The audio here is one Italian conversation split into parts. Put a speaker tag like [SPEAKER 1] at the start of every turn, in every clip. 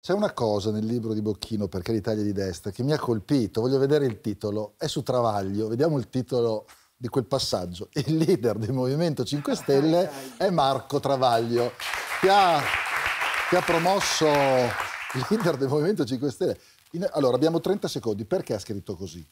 [SPEAKER 1] C'è una cosa nel libro di Bocchino, perché l'Italia di destra, che mi ha colpito, voglio vedere il titolo, è su Travaglio, vediamo il titolo di quel passaggio. Il leader del Movimento 5 Stelle è Marco Travaglio, che ha, che ha promosso il leader del Movimento 5 Stelle. allora, abbiamo 30 secondi, perché ha scritto così?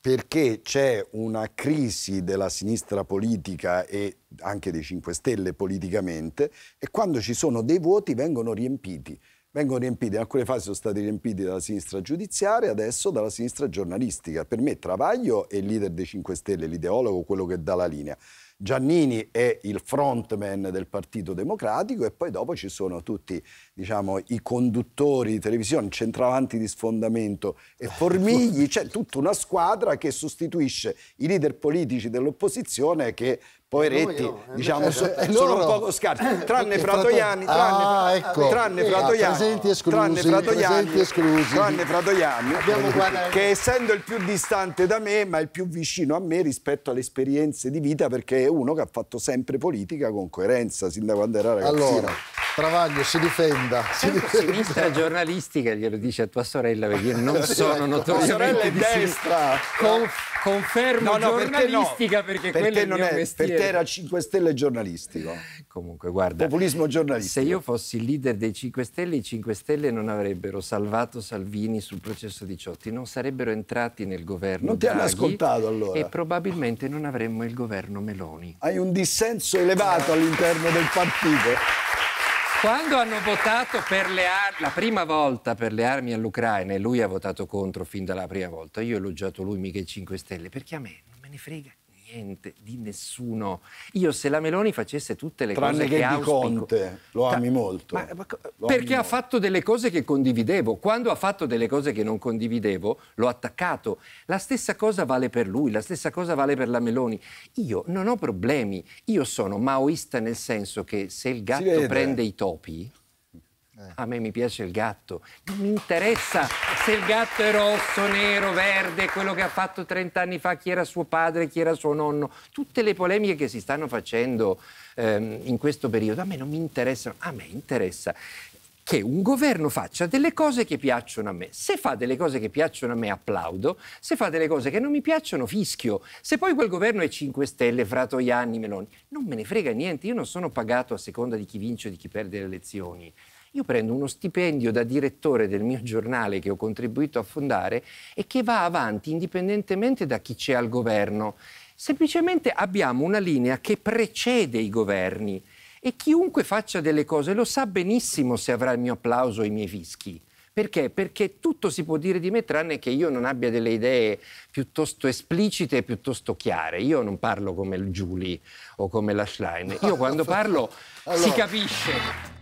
[SPEAKER 1] Perché c'è una crisi della sinistra politica e anche dei 5 Stelle politicamente e quando ci sono dei vuoti vengono riempiti vengono riempite, in alcune fasi sono stati riempiti dalla sinistra giudiziaria, adesso dalla sinistra giornalistica. Per me Travaglio è il leader dei 5 Stelle, l'ideologo, quello che dà la linea. Giannini è il frontman del Partito Democratico e poi dopo ci sono tutti diciamo, i conduttori di televisione, centravanti di sfondamento e formigli, c'è tutta una squadra che sostituisce i leader politici dell'opposizione che poveretti oh, no, no, diciamo, so, sono un poco scarsi, tranne Fratoianni, ah, tranne, Fratoianni, tranne Fratoianni, tranne Fratoianni che essendo il più distante da me ma il più vicino a me rispetto alle esperienze di vita perché è uno che ha fatto sempre politica con coerenza sin da quando era ragazzino. Allora. Travaglio si difenda. Si difenda. sinistra
[SPEAKER 2] giornalistica glielo dice a tua sorella perché io non sono ecco, notoriamente di destra. Con, confermo no, no, giornalistica perché, no, perché, perché quello è il mio è, mestiere. Per te era 5 Stelle giornalistico. Comunque, guarda. Populismo giornalistico. Se io fossi leader dei 5 Stelle, i 5 Stelle non avrebbero salvato Salvini sul processo 18, non sarebbero entrati nel governo. Non ti Draghi, hanno ascoltato allora. E probabilmente non avremmo il governo Meloni.
[SPEAKER 1] Hai un dissenso elevato
[SPEAKER 2] eh. all'interno del partito. Quando hanno votato per le armi, la prima volta per le armi all'Ucraina, e lui ha votato contro fin dalla prima volta, io ho elogiato lui, mica i 5 Stelle, perché a me non me ne frega niente, di nessuno. Io se la Meloni facesse tutte le Tranne cose che, che auspico... Conte,
[SPEAKER 1] lo ami molto. Ma, ma, lo perché ami
[SPEAKER 2] ha fatto delle cose che condividevo. Quando ha fatto delle cose che non condividevo, l'ho attaccato. La stessa cosa vale per lui, la stessa cosa vale per la Meloni. Io non ho problemi. Io sono maoista nel senso che se il gatto prende i topi... Eh. a me mi piace il gatto, non mi interessa se il gatto è rosso, nero, verde, quello che ha fatto 30 anni fa, chi era suo padre, chi era suo nonno, tutte le polemiche che si stanno facendo ehm, in questo periodo, a me non mi interessano, a me interessa che un governo faccia delle cose che piacciono a me. Se fa delle cose che piacciono a me applaudo, se fa delle cose che non mi piacciono fischio. Se poi quel governo è 5 Stelle, Fratoianni, Meloni, non me ne frega niente, io non sono pagato a seconda di chi vince o di chi perde le elezioni io prendo uno stipendio da direttore del mio giornale che ho contribuito a fondare e che va avanti indipendentemente da chi c'è al governo. Semplicemente abbiamo una linea che precede i governi e chiunque faccia delle cose lo sa benissimo se avrà il mio applauso e i miei fischi. Perché? Perché tutto si può dire di me tranne che io non abbia delle idee piuttosto esplicite e piuttosto chiare. Io non parlo come il Giuli o come la Schlein. Io quando parlo allora. si capisce.